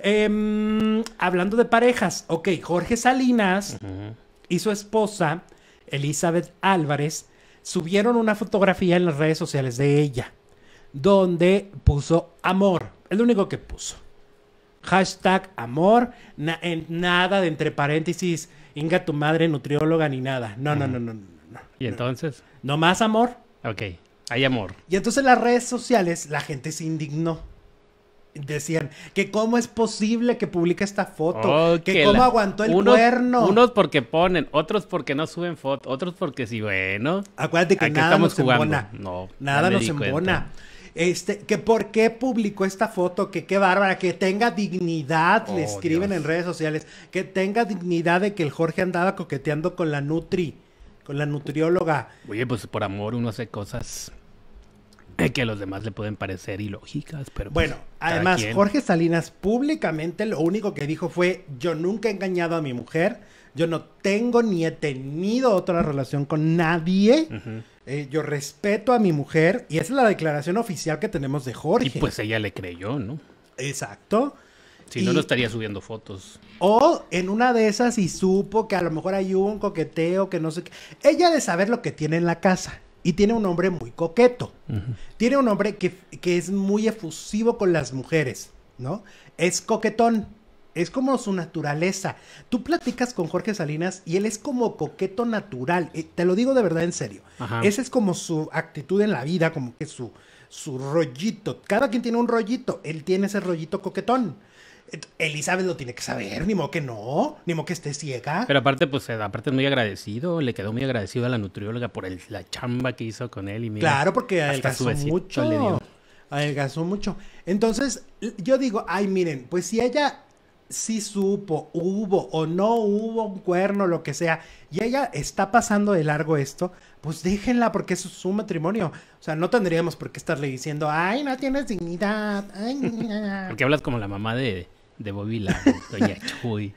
Em, hablando de parejas, ok, Jorge Salinas y su esposa, Elizabeth Álvarez, subieron una fotografía en las redes sociales de ella, donde puso amor, es lo único que puso. Hashtag amor, nada de entre paréntesis, Inga tu madre nutrióloga ni nada. No, no, no, no, no, ¿Y entonces? No más amor. Ok, hay amor. Y entonces en las redes sociales la gente se indignó decían que cómo es posible que publique esta foto, oh, que, cómo aguantó el cuerno. Unos porque ponen, otros porque no suben foto, otros porque sí, bueno. Acuérdate que nada nos embona. nada nos embona. Este, que por qué publicó esta foto, que qué bárbara, que tenga dignidad, le oh, escriben en redes sociales, que tenga dignidad de que el Jorge andaba coqueteando con la Nutri, con la nutrióloga. Oye, pues por amor uno hace cosas que a los demás le pueden parecer ilógicas, pero... Pues, bueno, además Jorge Salinas públicamente lo único que dijo fue, yo nunca he engañado a mi mujer, yo no tengo ni he tenido otra relación con nadie. Eh, yo respeto a mi mujer y esa es la declaración oficial que tenemos de Jorge. Y pues ella le creyó, ¿no? Exacto. Si no, no estaría subiendo fotos. O en una de esas y supo que a lo mejor hay un coqueteo, que no sé qué. Ella de saber lo que tiene en la casa y tiene un hombre muy coqueto. Tiene un hombre que, es muy efusivo con las mujeres, ¿no? Es coquetón. Es como su naturaleza. Tú platicas con Jorge Salinas y él es como coqueto natural. Eh, te lo digo de verdad en serio. Esa es como su actitud en la vida, como que su, su rollito. Cada quien tiene un rollito. Él tiene ese rollito coquetón. Elizabeth lo tiene que saber, ni modo que no, ni modo que esté ciega. Pero aparte, pues, eh, aparte es muy agradecido, le quedó muy agradecido a la nutrióloga por la chamba que hizo con él y mira, Claro, porque adelgazó mucho. Le dio. Adelgazó mucho. Entonces, yo digo, ay, miren, pues si ella sí supo, hubo o no hubo un cuerno, lo que sea, y ella está pasando de largo esto, pues déjenla porque eso es su matrimonio. O sea, no tendríamos por qué estarle diciendo, ay, no tienes dignidad. porque hablas como la mamá de de Bobby Lago, Doña Chuy.